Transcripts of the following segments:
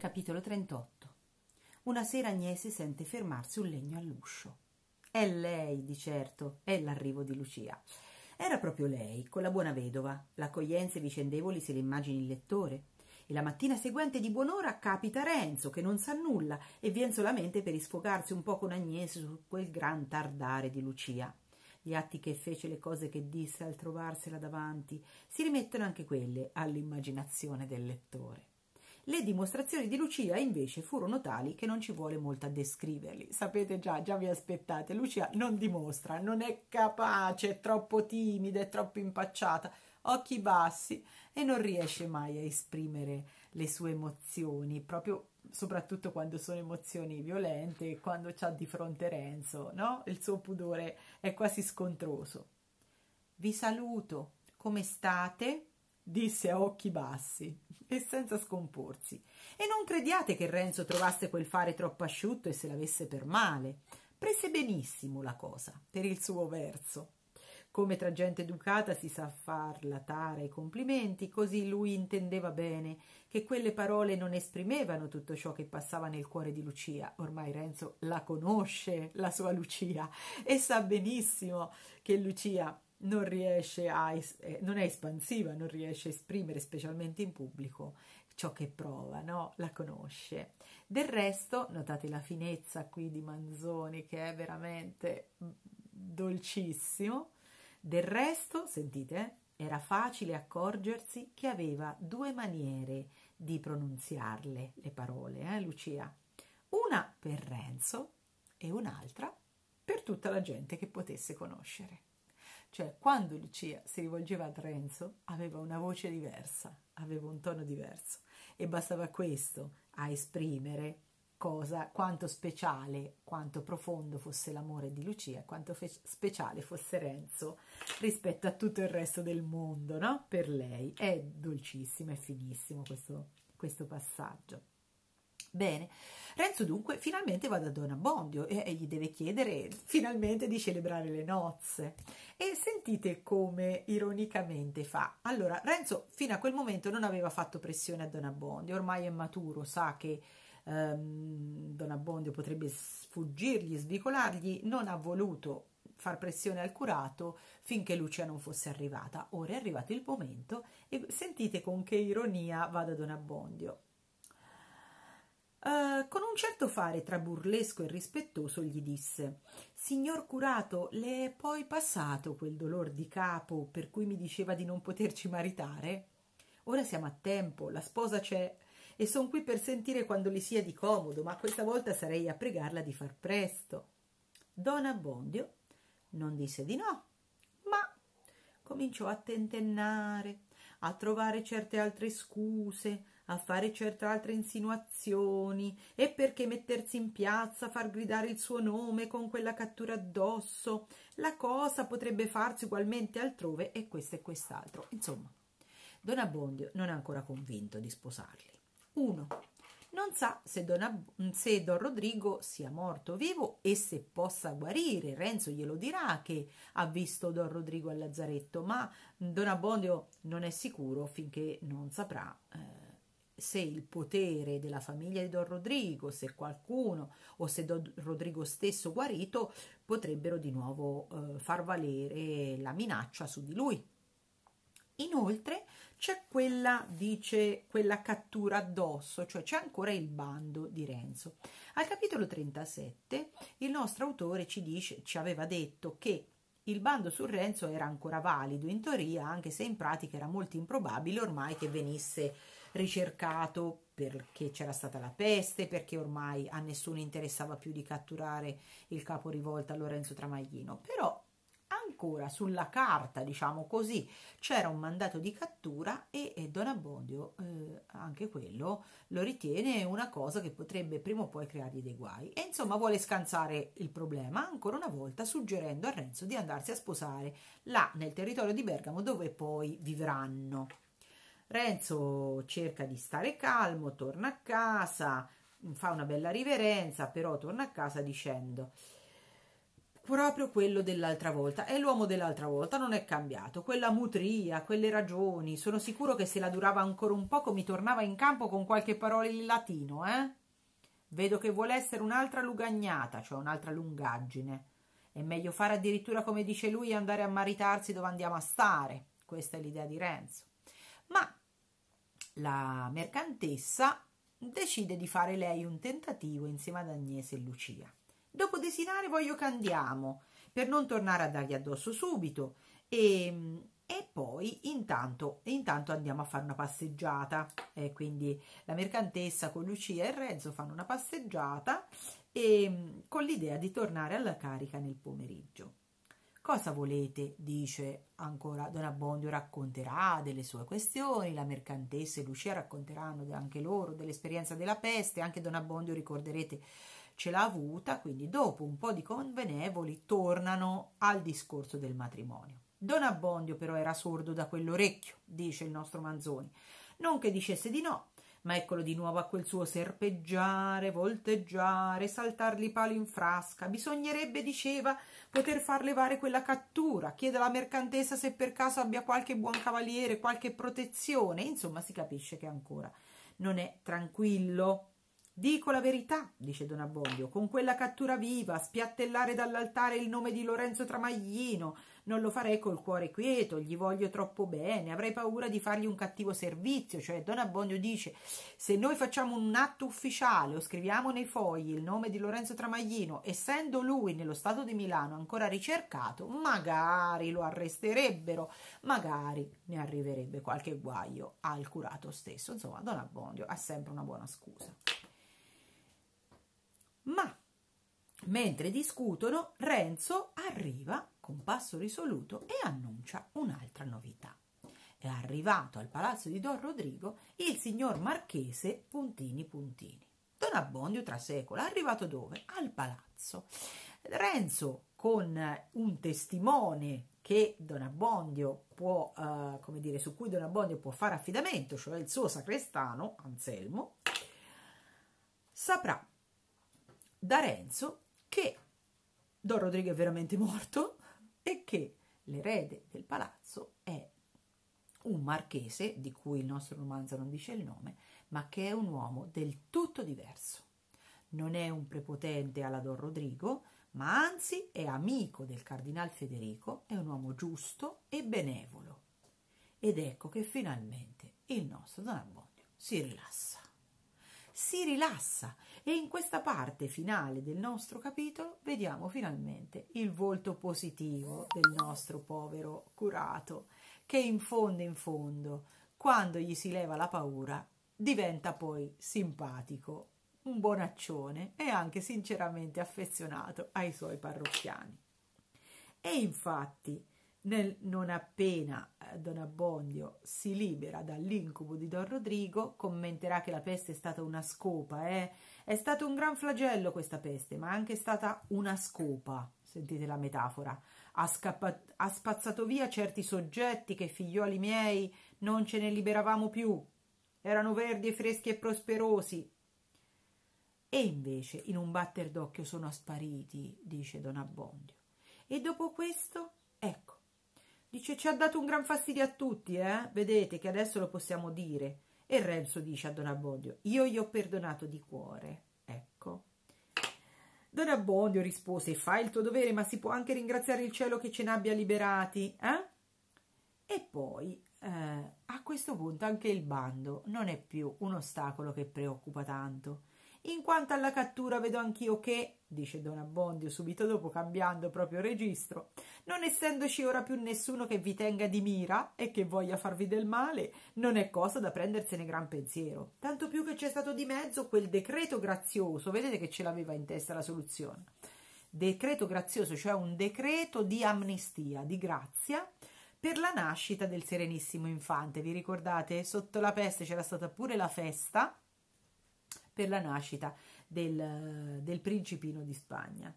Capitolo 38 Una sera Agnese sente fermarsi un legno all'uscio. È lei, di certo, è l'arrivo di Lucia. Era proprio lei, con la buona vedova. L'accoglienza e vicendevoli se le immagini il lettore. E la mattina seguente di buon'ora capita Renzo, che non sa nulla e viene solamente per isfogarsi un po' con Agnese su quel gran tardare di Lucia. Gli atti che fece, le cose che disse al trovarsela davanti, si rimettono anche quelle all'immaginazione del lettore. Le dimostrazioni di Lucia invece furono tali che non ci vuole molto a descriverli. Sapete già, già vi aspettate, Lucia non dimostra, non è capace, è troppo timida, è troppo impacciata, occhi bassi e non riesce mai a esprimere le sue emozioni, proprio soprattutto quando sono emozioni violente, quando c'ha di fronte Renzo, no? Il suo pudore è quasi scontroso. Vi saluto, come state? disse a occhi bassi e senza scomporsi. E non crediate che Renzo trovasse quel fare troppo asciutto e se l'avesse per male. Prese benissimo la cosa per il suo verso. Come tra gente educata si sa far latare i complimenti, così lui intendeva bene che quelle parole non esprimevano tutto ciò che passava nel cuore di Lucia. Ormai Renzo la conosce, la sua Lucia, e sa benissimo che Lucia non riesce a, eh, non è espansiva, non riesce a esprimere, specialmente in pubblico, ciò che prova, no? La conosce. Del resto, notate la finezza qui di Manzoni che è veramente dolcissimo. Del resto, sentite, eh, era facile accorgersi che aveva due maniere di pronunziarle le parole, eh, Lucia. Una per Renzo e un'altra per tutta la gente che potesse conoscere. Cioè, quando Lucia si rivolgeva a Renzo, aveva una voce diversa, aveva un tono diverso e bastava questo a esprimere cosa, quanto speciale, quanto profondo fosse l'amore di Lucia, quanto fe- speciale fosse Renzo rispetto a tutto il resto del mondo, no? Per lei è dolcissimo, è finissimo questo, questo passaggio. Bene, Renzo dunque finalmente va da Don Abbondio e, e gli deve chiedere finalmente di celebrare le nozze. E sentite come ironicamente fa. Allora, Renzo fino a quel momento non aveva fatto pressione a Don Abbondio, ormai è maturo, sa che ehm, Don Abbondio potrebbe sfuggirgli, svicolargli, non ha voluto far pressione al curato finché Lucia non fosse arrivata. Ora è arrivato il momento e sentite con che ironia va da Don Abbondio. Eh, con un certo fare tra burlesco e rispettoso gli disse Signor curato, le è poi passato quel dolor di capo per cui mi diceva di non poterci maritare? Ora siamo a tempo, la sposa c'è e son qui per sentire quando le sia di comodo, ma questa volta sarei a pregarla di far presto. Don Abbondio non disse di no, ma cominciò a tentennare, a trovare certe altre scuse, a fare certe altre insinuazioni e perché mettersi in piazza, far gridare il suo nome con quella cattura addosso, la cosa potrebbe farsi ugualmente altrove e questo e quest'altro. Insomma, Don Abbondio non è ancora convinto di sposarli. 1. Non sa se Don, Ab- se Don Rodrigo sia morto o vivo e se possa guarire. Renzo glielo dirà che ha visto Don Rodrigo al lazzaretto, ma Don Abbondio non è sicuro finché non saprà. Eh, se il potere della famiglia di Don Rodrigo, se qualcuno o se Don Rodrigo stesso guarito potrebbero di nuovo eh, far valere la minaccia su di lui. Inoltre c'è quella, dice, quella cattura addosso, cioè c'è ancora il bando di Renzo. Al capitolo 37 il nostro autore ci, dice, ci aveva detto che il bando su Renzo era ancora valido in teoria, anche se in pratica era molto improbabile ormai che venisse ricercato perché c'era stata la peste, perché ormai a nessuno interessava più di catturare il capo caporivolta Lorenzo Tramaglino, però ancora sulla carta, diciamo così, c'era un mandato di cattura e, e Don Abbondio eh, anche quello lo ritiene una cosa che potrebbe prima o poi creargli dei guai e insomma vuole scansare il problema ancora una volta suggerendo a Renzo di andarsi a sposare là nel territorio di Bergamo dove poi vivranno. Renzo cerca di stare calmo, torna a casa, fa una bella riverenza, però torna a casa dicendo proprio quello dell'altra volta. E l'uomo dell'altra volta non è cambiato. Quella mutria, quelle ragioni, sono sicuro che se la durava ancora un poco mi tornava in campo con qualche parola in latino, eh? Vedo che vuole essere un'altra lugagnata, cioè un'altra lungaggine. È meglio fare addirittura come dice lui andare a maritarsi dove andiamo a stare. Questa è l'idea di Renzo. Ma la mercantessa decide di fare lei un tentativo insieme ad Agnese e Lucia. Dopo desinare voglio che andiamo, per non tornare a dargli addosso subito, e, e poi intanto, intanto, andiamo a fare una passeggiata. Eh, quindi la mercantessa con Lucia e Rezzo fanno una passeggiata e, ehm, con l'idea di tornare alla carica nel pomeriggio. Cosa volete? dice ancora Don Abbondio, racconterà delle sue questioni, la mercantessa e Lucia racconteranno anche loro dell'esperienza della peste, anche Don Abbondio ricorderete ce l'ha avuta, quindi dopo un po' di convenevoli tornano al discorso del matrimonio. Don Abbondio però era sordo da quell'orecchio, dice il nostro Manzoni, non che dicesse di no, ma eccolo di nuovo a quel suo serpeggiare, volteggiare, saltar di palo in frasca. Bisognerebbe, diceva, poter far levare quella cattura, chiede alla mercantessa se per caso abbia qualche buon cavaliere, qualche protezione, insomma si capisce che ancora non è tranquillo. Dico la verità, dice Don Abbondio, con quella cattura viva, spiattellare dall'altare il nome di Lorenzo Tramaglino, non lo farei col cuore quieto, gli voglio troppo bene, avrei paura di fargli un cattivo servizio. Cioè, Don Abbondio dice: se noi facciamo un atto ufficiale o scriviamo nei fogli il nome di Lorenzo Tramaglino, essendo lui nello stato di Milano ancora ricercato, magari lo arresterebbero, magari ne arriverebbe qualche guaio al curato stesso. Insomma, Don Abbondio ha sempre una buona scusa. Ma mentre discutono, Renzo arriva con passo risoluto e annuncia un'altra novità. È arrivato al palazzo di Don Rodrigo il signor Marchese Puntini Puntini. Don Abbondio tra secola, arrivato dove? Al palazzo. Renzo con un testimone che Don Abbondio può, eh, come dire, su cui Don Abbondio può fare affidamento, cioè il suo sacrestano Anselmo, saprà da Renzo che Don Rodrigo è veramente morto e che l'erede del palazzo è un marchese, di cui il nostro romanzo non dice il nome, ma che è un uomo del tutto diverso. Non è un prepotente alla Don Rodrigo, ma anzi è amico del cardinal Federico, è un uomo giusto e benevolo. Ed ecco che finalmente il nostro Don Abbondio si rilassa si rilassa e in questa parte finale del nostro capitolo vediamo finalmente il volto positivo del nostro povero curato che in fondo in fondo quando gli si leva la paura diventa poi simpatico, un bonaccione e anche sinceramente affezionato ai suoi parrocchiani. E infatti nel, non appena eh, Don Abbondio si libera dall'incubo di Don Rodrigo, commenterà che la peste è stata una scopa, eh? è stato un gran flagello questa peste, ma è anche stata una scopa, sentite la metafora, ha, scappato, ha spazzato via certi soggetti che figlioli miei non ce ne liberavamo più, erano verdi e freschi e prosperosi. E invece in un batter d'occhio sono spariti, dice Don Abbondio. E dopo questo, ecco, dice ci ha dato un gran fastidio a tutti, eh? vedete che adesso lo possiamo dire. E Renzo dice a Don Abbondio, io gli ho perdonato di cuore, ecco. Don Abbondio rispose, fai il tuo dovere, ma si può anche ringraziare il cielo che ce n'abbia liberati, eh? E poi, eh, a questo punto, anche il bando non è più un ostacolo che preoccupa tanto. In quanto alla cattura vedo anch'io che, dice Don Abbondio subito dopo cambiando proprio registro, non essendoci ora più nessuno che vi tenga di mira e che voglia farvi del male, non è cosa da prendersene gran pensiero. Tanto più che c'è stato di mezzo quel decreto grazioso, vedete che ce l'aveva in testa la soluzione. Decreto grazioso, cioè un decreto di amnistia, di grazia, per la nascita del Serenissimo Infante. Vi ricordate? Sotto la peste c'era stata pure la festa per la nascita del, del principino di Spagna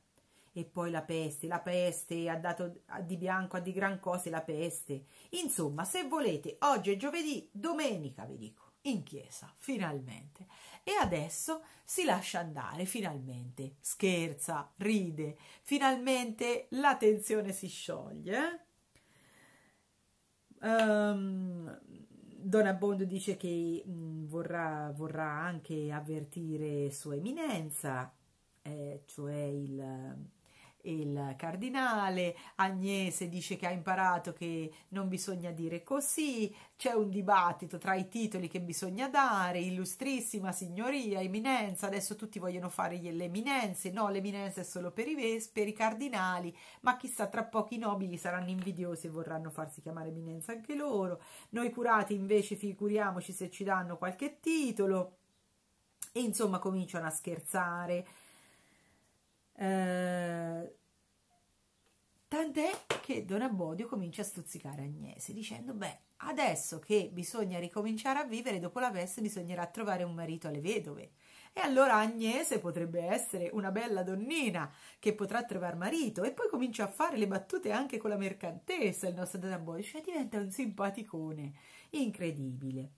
e poi la peste, la peste ha dato di bianco a di gran cose la peste. Insomma, se volete, oggi è giovedì, domenica vi dico, in chiesa, finalmente. E adesso si lascia andare, finalmente, scherza, ride, finalmente la tensione si scioglie. Um, Don Abbondo dice che mh, mm, vorrà, vorrà anche avvertire Sua Eminenza eh, cioè il, il cardinale, Agnese dice che ha imparato che non bisogna dire così, c'è un dibattito tra i titoli che bisogna dare, illustrissima signoria, eminenza, adesso tutti vogliono fare le eminenze, no, l'eminenza è solo per i vesperi, i cardinali, ma chissà tra pochi nobili saranno invidiosi e vorranno farsi chiamare eminenza anche loro, noi curati invece figuriamoci se ci danno qualche titolo, e insomma cominciano a scherzare, eh, tant'è che Don Abbodio comincia a stuzzicare Agnese dicendo beh adesso che bisogna ricominciare a vivere dopo la peste bisognerà trovare un marito alle vedove e allora Agnese potrebbe essere una bella donnina che potrà trovare marito e poi comincia a fare le battute anche con la mercantessa il nostro Don Abbodio cioè diventa un simpaticone incredibile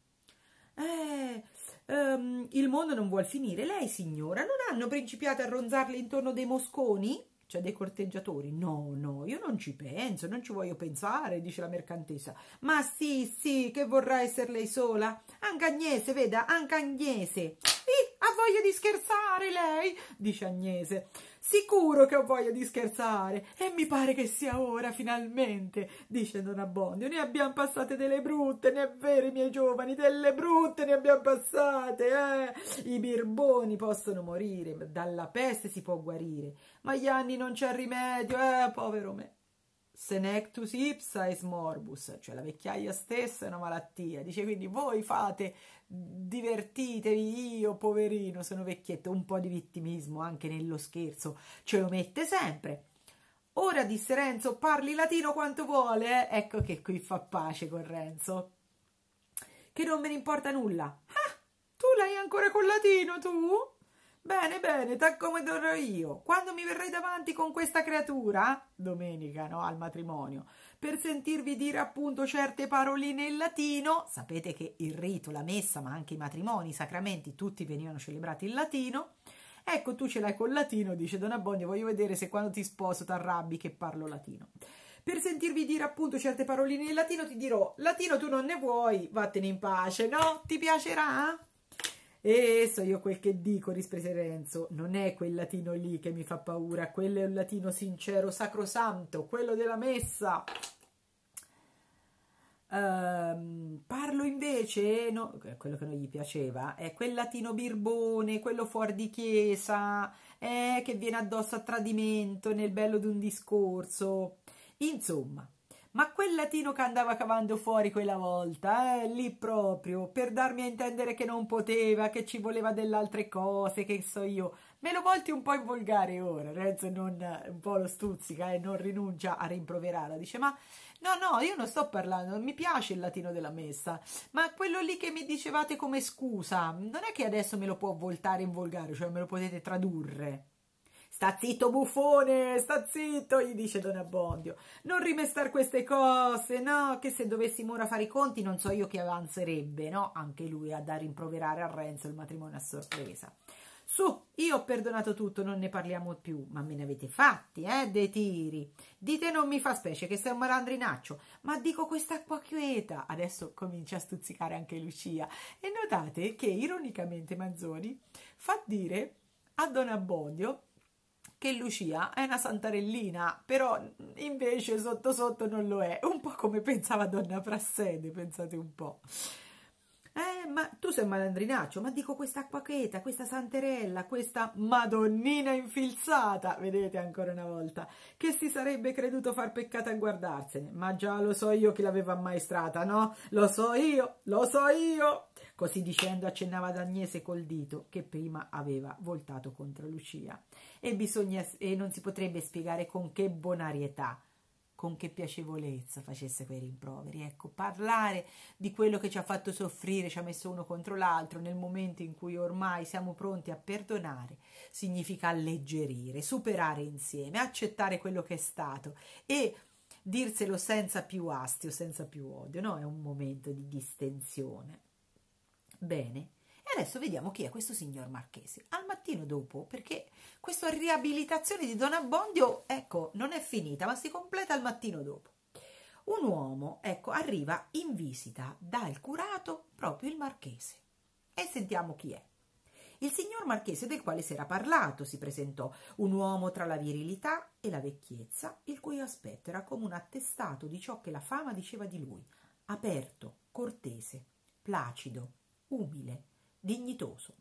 eh, ehm, il mondo non vuol finire, lei signora, non hanno principiato a ronzarle intorno dei mosconi? Cioè dei corteggiatori? No, no, io non ci penso, non ci voglio pensare, dice la mercantessa. Ma sì, sì, che vorrà essere lei sola? Anche Agnese, veda, anche Agnese. Ih! voglia di scherzare lei, dice Agnese. Sicuro che ho voglia di scherzare e mi pare che sia ora finalmente, dice Don Abbondio. Ne abbiamo passate delle brutte, ne è vero, i miei giovani, delle brutte ne abbiamo passate, eh. I birboni possono morire, dalla peste si può guarire, ma gli anni non c'è rimedio, eh, povero me. Senectus ipsa es morbus, cioè la vecchiaia stessa è una malattia. Dice quindi voi fate, divertitevi, io poverino sono vecchietto, un po' di vittimismo anche nello scherzo, ce lo mette sempre. Ora disse Renzo, parli latino quanto vuole, eh? ecco che qui fa pace con Renzo. Che non me ne importa nulla. Ah, tu l'hai ancora col latino tu? Bene, bene, t'accomoderò io. Quando mi verrai davanti con questa creatura, domenica, no, al matrimonio, per sentirvi dire appunto certe paroline in latino, sapete che il rito, la messa, ma anche i matrimoni, i sacramenti, tutti venivano celebrati in latino. Ecco, tu ce l'hai col latino, dice Don Abbondio, voglio vedere se quando ti sposo ti arrabbi che parlo latino. Per sentirvi dire appunto certe paroline in latino ti dirò, latino tu non ne vuoi, vattene in pace, no? Ti piacerà? E so io quel che dico, risprese Renzo, non è quel latino lì che mi fa paura, quello è un latino sincero, sacrosanto, quello della messa. Um, parlo invece, no, quello che non gli piaceva, è quel latino birbone, quello fuori di chiesa, eh, che viene addosso a tradimento nel bello di un discorso. Insomma, ma quel latino che andava cavando fuori quella volta, eh, lì proprio, per darmi a intendere che non poteva, che ci voleva delle altre cose, che so io. Me lo volti un po' in volgare ora, Renzo non, un po' lo stuzzica e eh, non rinuncia a rimproverarla. Dice, ma no, no, io non sto parlando, mi piace il latino della messa, ma quello lì che mi dicevate come scusa, non è che adesso me lo può voltare in volgare, cioè me lo potete tradurre. Sta zitto buffone, sta zitto, gli dice Don Abbondio. Non rimestar queste cose, no, che se dovessimo ora fare i conti non so io che avanzerebbe, no? Anche lui ha da rimproverare a Renzo il matrimonio a sorpresa. Su, io ho perdonato tutto, non ne parliamo più, ma me ne avete fatti, eh, dei tiri. Dite non mi fa specie che sei un malandrinaccio, ma dico questa quest'acqua quieta. Adesso comincia a stuzzicare anche Lucia. E notate che ironicamente Manzoni fa dire a Don Abbondio che Lucia è una santarellina, però invece sotto sotto non lo è, un po' come pensava Donna Prassede, pensate un po'. Eh, ma tu sei malandrinaccio, ma dico questa acquacheta, questa santerella, questa madonnina infilzata, vedete ancora una volta, che si sarebbe creduto far peccato a guardarsene, ma già lo so io chi l'aveva ammaestrata, no? Lo so io, lo so io! Così dicendo accennava ad Agnese col dito che prima aveva voltato contro Lucia. E, bisogna, e non si potrebbe spiegare con che bonarietà con che piacevolezza facesse quei rimproveri. Ecco, parlare di quello che ci ha fatto soffrire, ci ha messo uno contro l'altro, nel momento in cui ormai siamo pronti a perdonare, significa alleggerire, superare insieme, accettare quello che è stato e dirselo senza più astio, senza più odio, no? È un momento di distensione. Bene. E adesso vediamo chi è questo signor Marchese. Al mattino dopo, perché questa riabilitazione di Don Abbondio, ecco, non è finita, ma si completa al mattino dopo. Un uomo, ecco, arriva in visita dal curato proprio il Marchese. E sentiamo chi è. Il signor Marchese del quale si era parlato si presentò, un uomo tra la virilità e la vecchiezza, il cui aspetto era come un attestato di ciò che la fama diceva di lui, aperto, cortese, placido, umile, dignitoso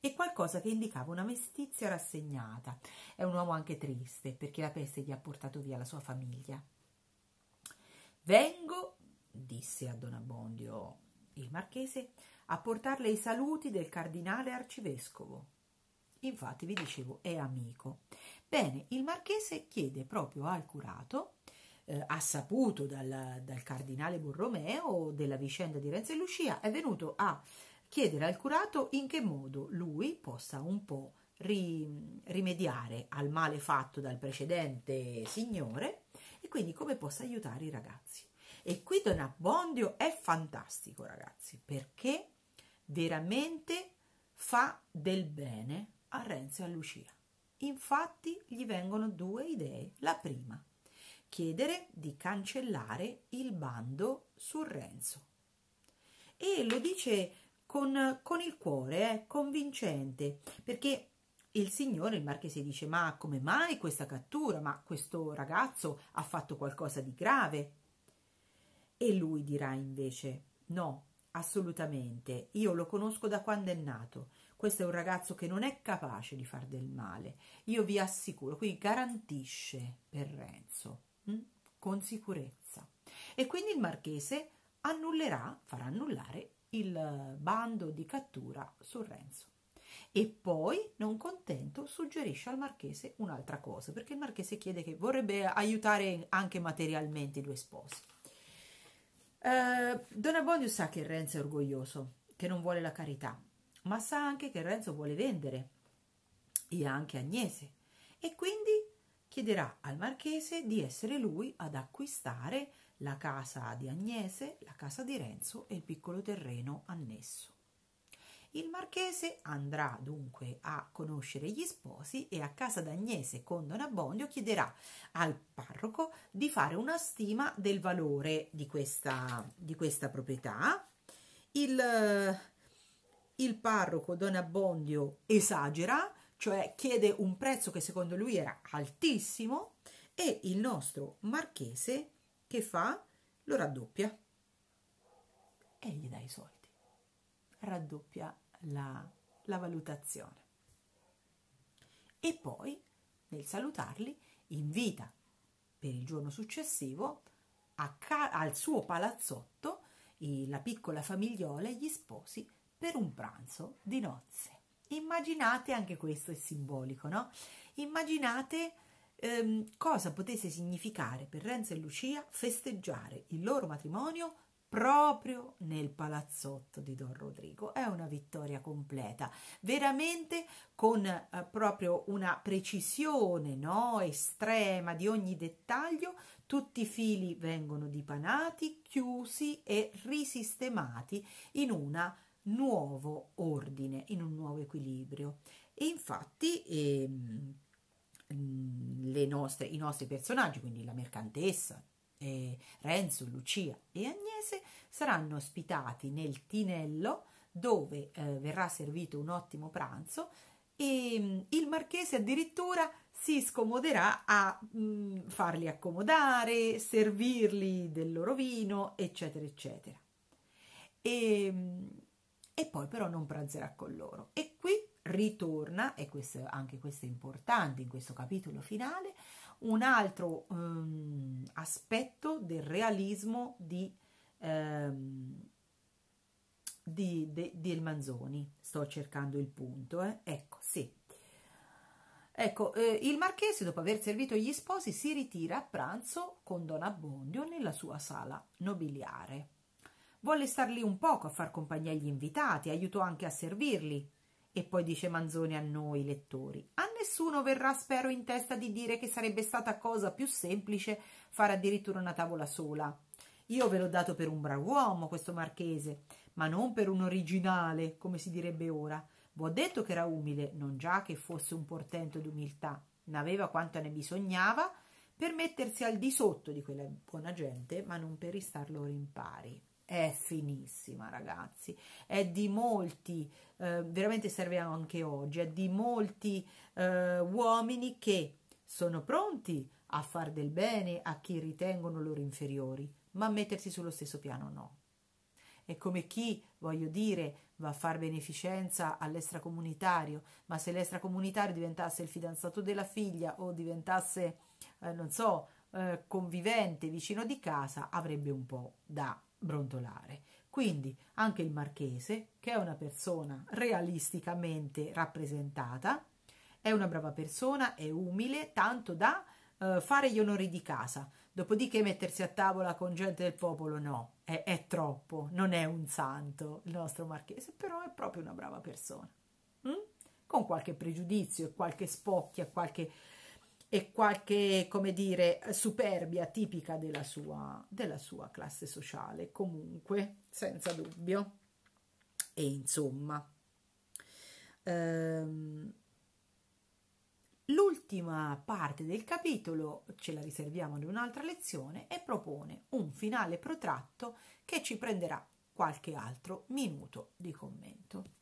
e qualcosa che indicava una mestizia rassegnata. È un uomo anche triste perché la peste gli ha portato via la sua famiglia. Vengo, disse a Don Abbondio il marchese, a portarle i saluti del cardinale arcivescovo. Infatti, vi dicevo, è amico. Bene, il marchese chiede proprio al curato, eh, ha saputo dal, dal, cardinale Borromeo della vicenda di Renzo e Lucia, è venuto a chiedere al curato in che modo lui possa un po' ri, rimediare al male fatto dal precedente signore e quindi come possa aiutare i ragazzi. E qui Don Abbondio è fantastico, ragazzi, perché veramente fa del bene a Renzo e a Lucia. Infatti gli vengono due idee. La prima, chiedere di cancellare il bando su Renzo. E lo dice con, con il cuore, eh, convincente, perché il signore, il marchese, dice ma come mai questa cattura? Ma questo ragazzo ha fatto qualcosa di grave? E lui dirà invece no, assolutamente, io lo conosco da quando è nato, questo è un ragazzo che non è capace di far del male, io vi assicuro, qui garantisce per Renzo, mh? Hm, con sicurezza. E quindi il marchese annullerà, farà annullare il bando di cattura su Renzo. E poi, non contento, suggerisce al marchese un'altra cosa, perché il marchese chiede che vorrebbe aiutare anche materialmente i due sposi. Eh, Don Abbondio sa che Renzo è orgoglioso, che non vuole la carità, ma sa anche che Renzo vuole vendere, e anche Agnese, e quindi chiederà al marchese di essere lui ad acquistare la casa di Agnese, la casa di Renzo e il piccolo terreno annesso. Il marchese andrà dunque a conoscere gli sposi e a casa d'Agnese con Don Abbondio chiederà al parroco di fare una stima del valore di questa, di questa proprietà. Il, il parroco Don Abbondio esagera, cioè chiede un prezzo che secondo lui era altissimo e il nostro marchese che fa? Lo raddoppia e gli dà i soldi. Raddoppia la, la valutazione. E poi, nel salutarli, invita per il giorno successivo ca- al suo palazzotto la piccola famigliola e gli sposi per un pranzo di nozze. Immaginate, anche questo è simbolico, no? Immaginate ehm, cosa potesse significare per Renzo e Lucia festeggiare il loro matrimonio proprio nel palazzotto di Don Rodrigo. È una vittoria completa, veramente con eh, proprio una precisione no, estrema di ogni dettaglio. Tutti i fili vengono dipanati, chiusi e risistemati in un nuovo ordine, in un nuovo equilibrio. E infatti ehm, Mm, nostre, i nostri personaggi, quindi la mercantessa, eh, Renzo, Lucia e Agnese, saranno ospitati nel Tinello dove eh, verrà servito un ottimo pranzo e mm, il marchese addirittura si scomoderà a mh, mm, farli accomodare, servirli del loro vino, eccetera, eccetera. E, e poi però non pranzerà con loro. E ritorna, e questo, anche questo è importante in questo capitolo finale, un altro um, aspetto del realismo di, um, di, de, del Manzoni. Sto cercando il punto, eh? ecco, sì. Ecco, eh, il marchese, dopo aver servito gli sposi, si ritira a pranzo con Don Abbondio nella sua sala nobiliare. Volle star lì un poco a far compagnia agli invitati, aiutò anche a servirli, e poi dice Manzoni a noi lettori, a nessuno verrà spero in testa di dire che sarebbe stata cosa più semplice fare addirittura una tavola sola. Io ve l'ho dato per un brav'uomo questo marchese, ma non per un originale, come si direbbe ora. V'ho detto che era umile, non già che fosse un portento d'umiltà, n'aveva quanto ne bisognava per mettersi al di sotto di quella buona gente, ma non per ristarlo in pari è finissima ragazzi è di molti eh, veramente serve anche oggi è di molti eh, uomini che sono pronti a far del bene a chi ritengono loro inferiori ma mettersi sullo stesso piano no è come chi, voglio dire, va a far beneficenza all'estracomunitario, ma se l'estracomunitario diventasse il fidanzato della figlia o diventasse, eh, non so, eh, convivente vicino di casa, avrebbe un po' da brontolare. Quindi anche il marchese, che è una persona realisticamente rappresentata, è una brava persona, è umile, tanto da eh, fare gli onori di casa. Dopodiché mettersi a tavola con gente del popolo no, è, è troppo, non è un santo il nostro marchese, però è proprio una brava persona. Mm? Con qualche pregiudizio e qualche spocchia, qualche e qualche, come dire, superbia tipica della sua, della sua classe sociale, comunque, senza dubbio. E insomma, ehm, l'ultima parte del capitolo ce la riserviamo ad un'altra lezione e propone un finale protratto che ci prenderà qualche altro minuto di commento.